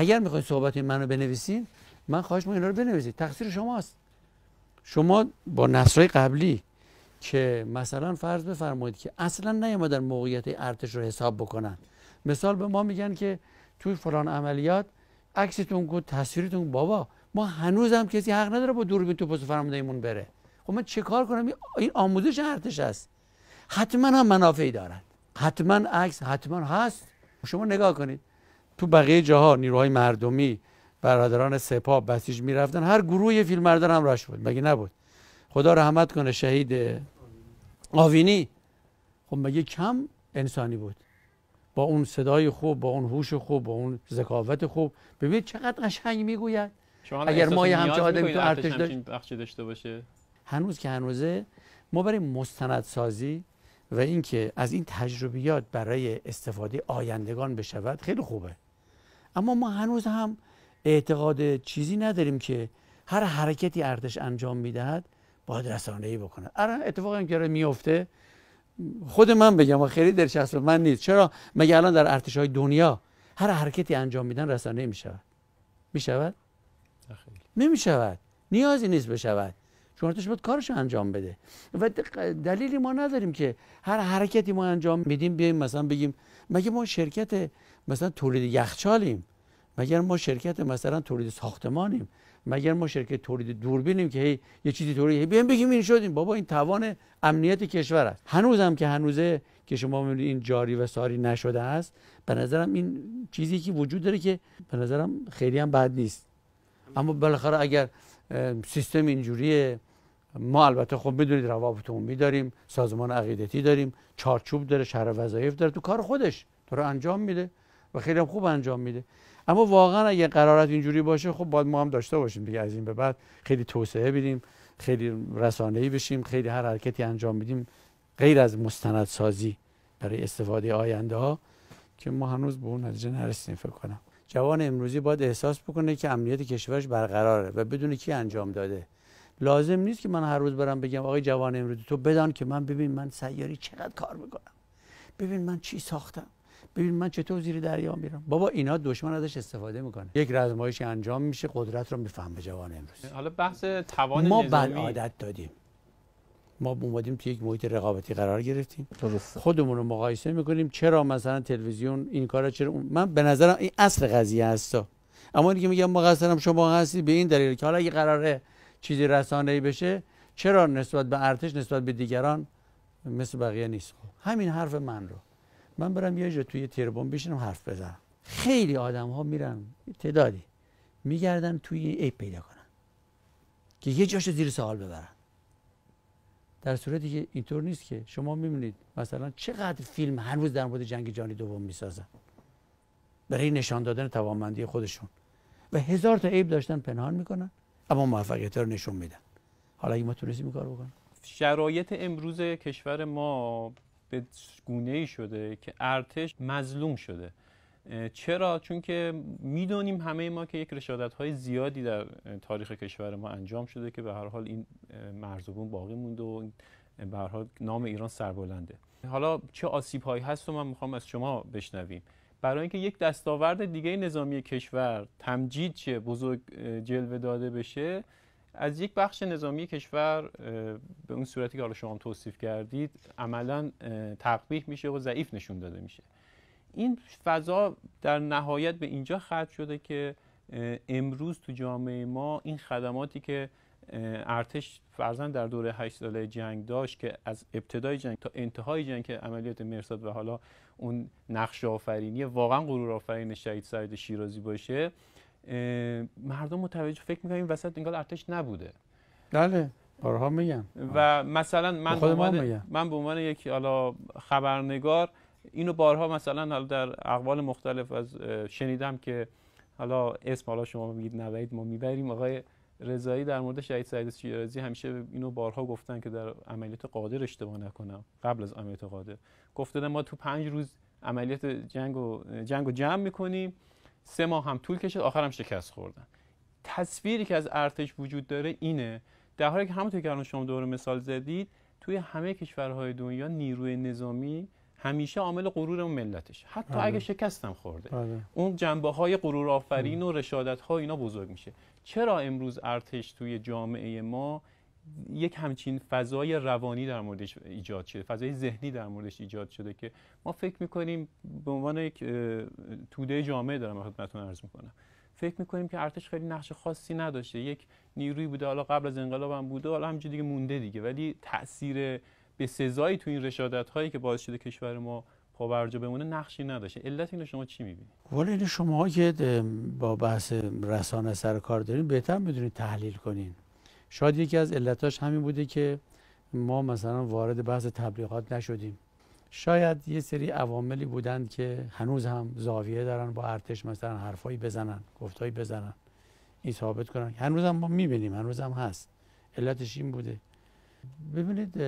اگر میخواین صحبت منو بنویسین من خواهش میکنم اینا رو بنویسید تقصیر شماست شما با نصرهای قبلی که مثلا فرض بفرمایید که اصلا نیومدن موقعیت ارتش رو حساب بکنن مثال به ما میگن که توی فلان عملیات عکستون کو تصویرتون بابا ما هنوزم کسی حق نداره با دوربین تو پست ایمون بره خب من چه کار کنم این آموزش ارتش است حتما هم منافعی دارد. حتما عکس حتما هست شما نگاه کنید تو بقیه جاها نیروهای مردمی برادران سپاه بسیج میرفتن هر گروه فیلم هم راش بود مگه نبود خدا رحمت کنه شهید آوینی خب مگه کم انسانی بود با اون صدای خوب با اون هوش خوب با اون ذکاوت خوب ببینید چقدر قشنگ میگوید اگر ما یه همچه تو ارتش داشته باشه هنوز که هنوزه ما برای مستندسازی و اینکه از این تجربیات برای استفاده آیندگان بشود خیلی خوبه اما ما هنوز هم اعتقاد چیزی نداریم که هر حرکتی ارتش انجام میدهد باید ای بکنه الان اتفاقی هم که میفته خود من بگم و خیلی در شخص من نیست چرا مگه الان در ارتش های دنیا هر حرکتی انجام میدن رسانه میشود میشود؟ می نیازی نیست بشود چون ارتش باید کارش انجام بده و دلیلی ما نداریم که هر حرکتی ما انجام میدیم بیایم مثلا بگیم مگه ما شرکت مثلا تولید یخچالیم مگر ما شرکت مثلا تولید ساختمانیم مگر ما شرکت تولید دوربینیم که هی یه چیزی تولید بیایم بگیم این شدیم بابا این توان امنیت کشور است هنوزم که هنوزه که شما میبینید این جاری و ساری نشده است به نظرم این چیزی که وجود داره که به نظرم خیلی هم بد نیست اما بالاخره اگر سیستم اینجوریه ما البته خب میدونید روابط عمومی داریم سازمان عقیدتی داریم چارچوب داره شهر وظایف داره تو کار خودش داره انجام میده و خیلی خوب انجام میده اما واقعا اگه قرارت اینجوری باشه خب باید ما هم داشته باشیم دیگه از این به بعد خیلی توسعه بدیم خیلی رسانه‌ای بشیم خیلی هر حرکتی انجام بدیم، غیر از مستندسازی برای استفاده آینده ها که ما هنوز به اون نتیجه نرسیدیم فکر کنم جوان امروزی باید احساس بکنه که امنیت کشورش برقراره و بدون کی انجام داده لازم نیست که من هر روز برم بگم آقای جوان امروزی تو بدان که من ببین من سیاری چقدر کار میکنم ببین من چی ساختم ببین من چطور زیر دریا میرم بابا اینا دشمن ازش استفاده میکنه یک رزمایش انجام میشه قدرت رو میفهم به جوان امروز حالا بحث توان ما بد دادیم ما اومدیم تو یک محیط رقابتی قرار گرفتیم خودمون رو مقایسه میکنیم چرا مثلا تلویزیون این کارا چرا من به نظرم این اصل قضیه هستا اما اینکه میگم مقصرم شما هستی به این دلیل که حالا اگه قراره چیزی رسانه‌ای بشه چرا نسبت به ارتش نسبت به دیگران مثل بقیه نیست خب، همین حرف من رو من برم یه جا توی تیربون بشینم حرف بزنم خیلی آدم ها میرن تعدادی میگردن توی عیب پیدا کنن که یه جاشو زیر سوال ببرن در صورتی که اینطور نیست که شما میبینید مثلا چقدر فیلم هنوز در مورد جنگ جهانی دوم میسازن برای نشان دادن توانمندی خودشون و هزار تا عیب داشتن پنهان میکنن اما موفقیت رو نشون میدن حالا اگه ما تونستیم کار بکنیم شرایط امروز کشور ما به گونه ای شده که ارتش مظلوم شده چرا چون که میدونیم همه ما که یک رشادت های زیادی در تاریخ کشور ما انجام شده که به هر حال این مرزبون باقی مونده و به هر حال نام ایران سربلنده حالا چه آسیب هایی هست و من میخوام از شما بشنویم برای اینکه یک دستاورد دیگه نظامی کشور تمجید چه بزرگ جلوه داده بشه از یک بخش نظامی کشور به اون صورتی که حالا شما توصیف کردید عملا تقبیح میشه و ضعیف نشون داده میشه این فضا در نهایت به اینجا ختم شده که امروز تو جامعه ما این خدماتی که ارتش فرزن در دوره هشت ساله جنگ داشت که از ابتدای جنگ تا انتهای جنگ که عملیات مرساد و حالا اون نقش آفرینی واقعا غرور آفرین شهید سعید شیرازی باشه مردم متوجه فکر میکنن این وسط انگار ارتش نبوده بله بارها میگم و مثلا من به عنوان من به عنوان یک حالا خبرنگار اینو بارها مثلا حالا در اقوال مختلف از شنیدم که حالا اسم حالا شما میگید نوید ما میبریم آقای رضایی در مورد شهید سعید شیرازی همیشه اینو بارها گفتن که در عملیات قادر اشتباه نکنم قبل از عملیات قادر گفتن ما تو پنج روز عملیات جنگ و, جنگ و جمع میکنیم سه ماه هم طول کشید آخرم شکست خوردن تصویری که از ارتش وجود داره اینه در حالی که همونطور که الان شما دور مثال زدید توی همه کشورهای دنیا نیروی نظامی همیشه عامل غرور ملتش حتی آه. بله. اگه شکستم خورده بله. اون جنبه های غرور آفرین و رشادت ها اینا بزرگ میشه چرا امروز ارتش توی جامعه ما یک همچین فضای روانی در موردش ایجاد شده فضای ذهنی در موردش ایجاد شده که ما فکر میکنیم به عنوان یک توده جامعه دارم خدمتتون عرض میکنم فکر میکنیم که ارتش خیلی نقش خاصی نداشته یک نیروی بوده حالا قبل از انقلاب هم بوده حالا همینجوری دیگه مونده دیگه ولی تاثیر به سزایی تو این رشادت هایی که باعث شده کشور ما پابرجا بمونه نقشی نداشته علت اینو شما چی میبینید ولی شما که با بحث رسانه سر کار دارین بهتر میدونید تحلیل کنین شاید یکی از علتاش همین بوده که ما مثلا وارد بحث تبلیغات نشدیم شاید یه سری عواملی بودند که هنوز هم زاویه دارن با ارتش مثلا حرفایی بزنن گفتایی بزنن این ثابت کنن هنوز هم ما میبینیم هنوز هم هست علتش این بوده ببینید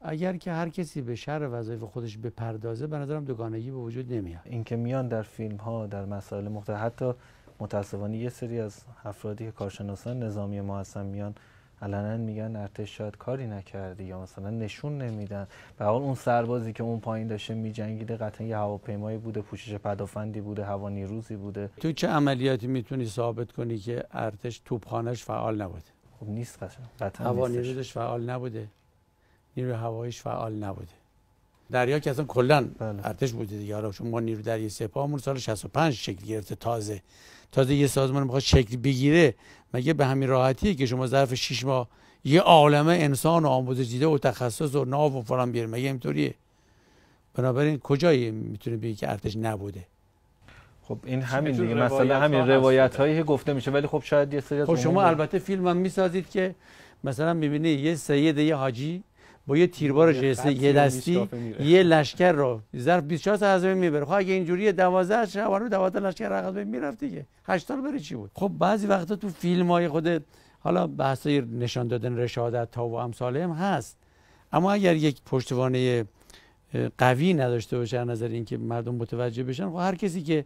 اگر که هر کسی به شر وظایف خودش بپردازه به نظرم دوگانگی به وجود نمیاد اینکه میان در فیلم ها در مسائل مختلف حتی متاسفانه یه سری از افرادی که کارشناسان نظامی ما هستن میان علنا میگن ارتش شاید کاری نکرده یا مثلا نشون نمیدن به حال اون سربازی که اون پایین داشته میجنگیده قطعا یه هواپیمایی بوده پوشش پدافندی بوده هوا نیروزی بوده تو چه عملیاتی میتونی ثابت کنی که ارتش توپخانش فعال نبوده خب نیست قطعا هوا فعال نبوده نیروی هوایش فعال نبوده دریا که اصلا کلا بله. ارتش بوده دیگه حالا شما نیرو دریای سپاهمون سال 65 شکل گرفته تازه تازه یه سازمان میخواد شکل بگیره مگه به همین راحتیه که شما ظرف 6 ماه یه عالمه انسان و آموزش دیده و تخصص و ناو و فلان بیاریم مگه اینطوریه بنابراین کجای میتونه بیه که ارتش نبوده خب این همین دیگه مثلا همین روایت هایی گفته میشه ولی خب شاید یه سری خب شما البته فیلم هم میسازید که مثلا میبینی یه سید یه حاجی با یه تیربار جسه یه دستی یه لشکر رو ظرف 24 ساعت از بین میبره خب اگه اینجوری 12 رو 12 لشکر از بین میرفت دیگه 8 سال بره چی بود خب بعضی وقتا تو فیلم های خود حالا بحثی نشان دادن رشادت ها و امثاله هست اما اگر یک پشتوانه قوی نداشته باشه از نظر اینکه مردم متوجه بشن خب هر کسی که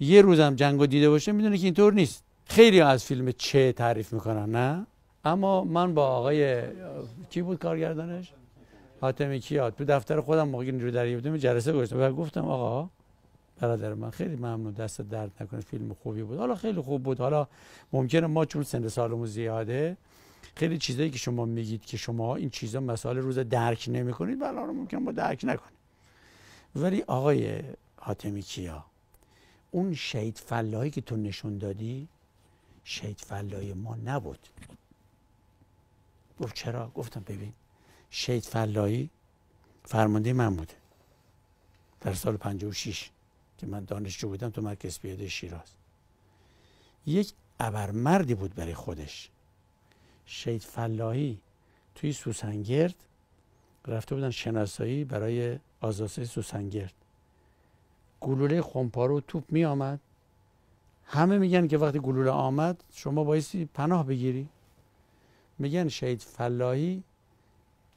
یه روزم جنگو دیده باشه میدونه که اینطور نیست خیلی از فیلم چه تعریف میکنن نه اما من با آقای کی بود کارگردانش حاتم کیاد تو دفتر خودم موقع نیرو دریایی بودم جلسه گذاشتم و گفتم آقا برادر من خیلی ممنون دست درد نکنه فیلم خوبی بود حالا خیلی خوب بود حالا ممکنه ما چون سن سالمون زیاده خیلی چیزایی که شما میگید که شما این چیزا مسائل روز درک نمیکنید بالا بله، رو ممکن ما درک نکنه ولی آقای حاتمی کیا اون شهید فلاحی که تو نشون دادی شهید فلاحی ما نبود گفت چرا گفتم ببین شهید فلایی فرمانده من بوده در سال 56 که من دانشجو بودم تو مرکز پیاده شیراز یک ابرمردی بود برای خودش شهید فلاحی توی سوسنگرد رفته بودن شناسایی برای آزاسه سوسنگرد گلوله خمپارو توپ می آمد همه میگن که وقتی گلوله آمد شما بایستی پناه بگیری میگن شهید فلاحی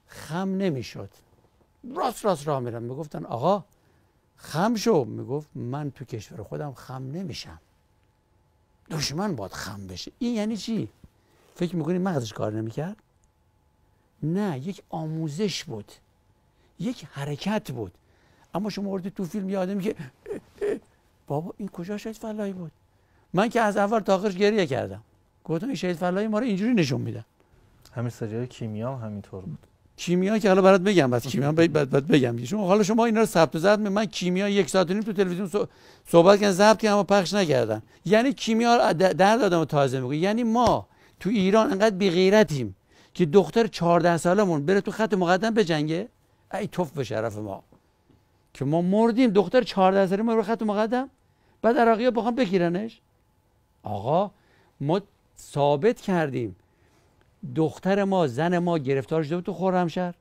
خم نمیشد راست راست راه میرم میگفتن آقا خم شو میگفت من تو کشور خودم خم نمیشم دشمن باید خم بشه این یعنی چی فکر میکنی مغزش کار نمیکرد نه یک آموزش بود یک حرکت بود اما شما وردی تو فیلم یاده آدمی که بابا این کجا شهید بود من که از اول تا گریه کردم گفتم این شهید ما رو اینجوری نشون میدن همین سریال کیمیا همینطور بود کیمیا که حالا برات بگم بس کیمیا بعد بگم شما حالا شما اینا رو ثبت و من کیمیا یک ساعت نیم تو تلویزیون صحبت کردن ضبط که اما پخش نکردن یعنی کیمیا رو دادم و تازه میگه یعنی ما تو ایران انقدر بی غیرتیم که دختر 14 سالمون بره تو خط مقدم بجنگه ای توف به شرف ما که ما مردیم دختر 14 ساله ما رو خط مقدم بعد عراقی‌ها بخوام بگیرنش آقا ما ثابت کردیم دختر ما زن ما گرفتار شده بود تو خرمشهر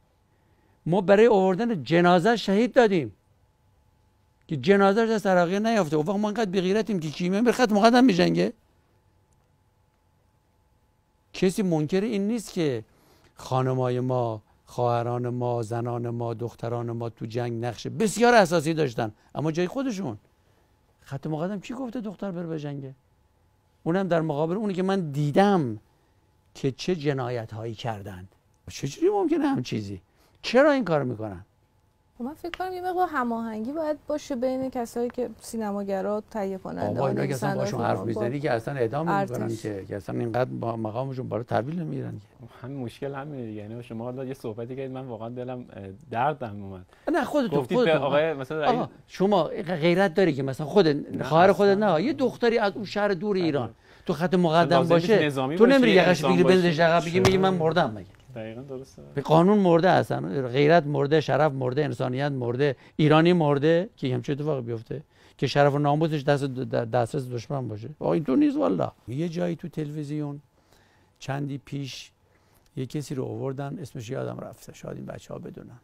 ما برای آوردن جنازه شهید دادیم که جنازه از سراغی نیافته اون وقت ما انقدر بیغیرتیم که کیمه بر خط مقدم میجنگه کسی منکر این نیست که خانمای ما خواهران ما زنان ما دختران ما تو جنگ نقش بسیار اساسی داشتن اما جای خودشون خط مقدم کی گفته دختر بر بجنگه اونم در مقابل اونی که من دیدم که چه جنایت هایی کردند چجوری ممکنه هم چیزی چرا این کار میکنن خب من فکر کنم یه مقدار هماهنگی باید باشه بین کسایی که سینماگرا تهیه کننده آقا اینا که اصلا باشون حرف میزنی که اصلا اعدام میکنن که که اصلا اینقدر با مقامشون برای تحویل نمیگیرن که خب همین مشکل همینه دیگه یعنی شما حالا یه صحبتی کردید من واقعا دلم دردم اومد نه خودت گفتید خودت مثلا شما غیرت داری که مثلا خود خواهر خودت نه یه دختری از اون شهر دور ایران تو خط مقدم باشه تو نمیری یقش بگیری بندش عقب بگی میگی من مردم مگه دقیقاً درسته به قانون مرده اصلا، غیرت مرده شرف مرده انسانیت مرده ایرانی مرده که همچه اتفاقی بیفته که شرف و ناموسش دست دسترس دشمن باشه این تو نیست والا یه جایی تو تلویزیون چندی پیش یه کسی رو آوردن اسمش یادم رفته شاید این بچه ها بدونن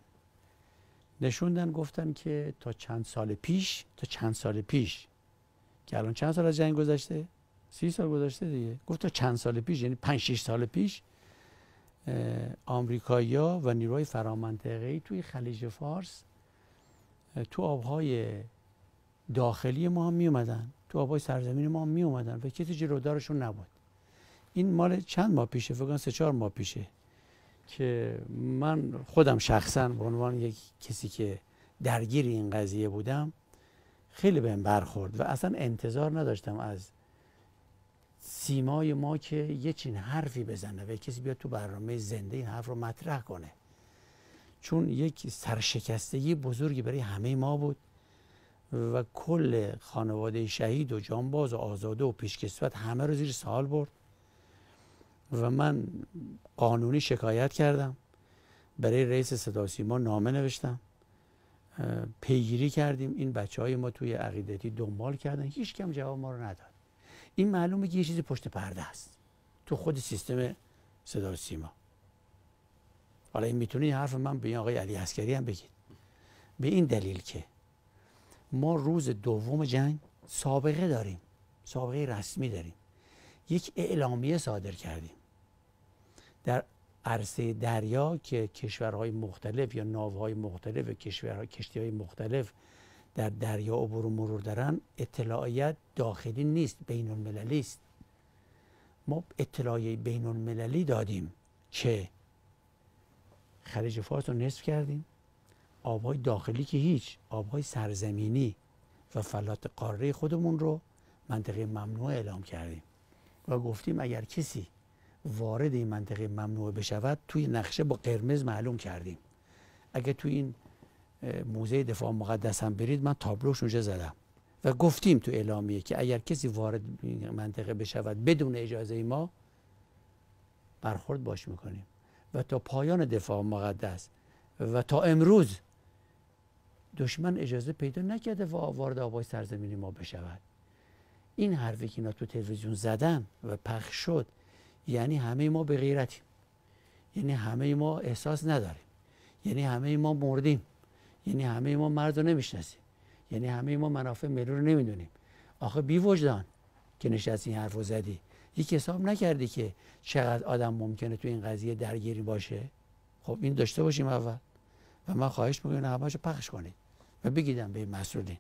نشوندن گفتن که تا چند سال پیش تا چند سال پیش که الان چند سال از جنگ گذشته سی سال گذشته دیگه گفت تا چند سال پیش یعنی 5 6 سال پیش آمریکایی‌ها و نیروهای فرامنطقه‌ای توی خلیج فارس تو آبهای داخلی ما هم می اومدن تو آبهای سرزمین ما هم می اومدن و کسی جلودارشون نبود این مال چند ماه پیشه فکر سه چهار ماه پیشه که من خودم شخصا به عنوان یک کسی که درگیر این قضیه بودم خیلی بهم برخورد و اصلا انتظار نداشتم از سیمای ما که یه چین حرفی بزنه و کسی بیاد تو برنامه زنده این حرف رو مطرح کنه چون یک سرشکستگی بزرگی برای همه ما بود و کل خانواده شهید و جانباز و آزاده و پیشکسوت همه رو زیر سال برد و من قانونی شکایت کردم برای رئیس صدا سیما نامه نوشتم پیگیری کردیم این بچه های ما توی عقیدتی دنبال کردن هیچ کم جواب ما رو نداد این معلومه که یه چیزی پشت پرده است تو خود سیستم صدا و سیما حالا این این حرف من به این آقای علی عسکری هم بگید به این دلیل که ما روز دوم جنگ سابقه داریم سابقه رسمی داریم یک اعلامیه صادر کردیم در عرصه دریا که کشورهای مختلف یا ناوهای مختلف و کشورهای کشتیهای مختلف در دریا عبور و مرور دارن اطلاعیت داخلی نیست بین المللی است ما اطلاعی بین المللی دادیم که خلیج فارس رو نصف کردیم آبهای داخلی که هیچ آبهای سرزمینی و فلات قاره خودمون رو منطقه ممنوع اعلام کردیم و گفتیم اگر کسی وارد این منطقه ممنوع بشود توی نقشه با قرمز معلوم کردیم اگر توی این موزه دفاع مقدس هم برید من تابلوش اونجا زدم و گفتیم تو اعلامیه که اگر کسی وارد منطقه بشود بدون اجازه ما برخورد باش میکنیم و تا پایان دفاع مقدس و تا امروز دشمن اجازه پیدا نکرده و وارد آبای سرزمین ما بشود این حرفی که اینا تو تلویزیون زدن و پخش شد یعنی همه ما به غیرتیم یعنی همه ما احساس نداریم یعنی همه ما مردیم یعنی همه ما مرد رو نمیشناسیم یعنی همه ما منافع ملی رو نمیدونیم آخه بی وجدان که نشستی این حرف رو زدی یک حساب نکردی که چقدر آدم ممکنه تو این قضیه درگیری باشه خب این داشته باشیم اول و من خواهش میکنم همش پخش کنید و بگیدم به مسئولین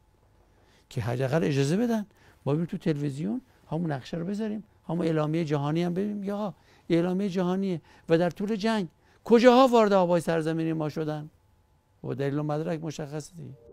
که حداقل اجازه بدن ما بیم تو تلویزیون همون نقشه رو بذاریم همون اعلامیه جهانی هم ببینیم یا اعلامیه جهانیه و در طول جنگ کجاها وارد آبای سرزمینی ما شدن و دلیل و مدرک مشخص دیگه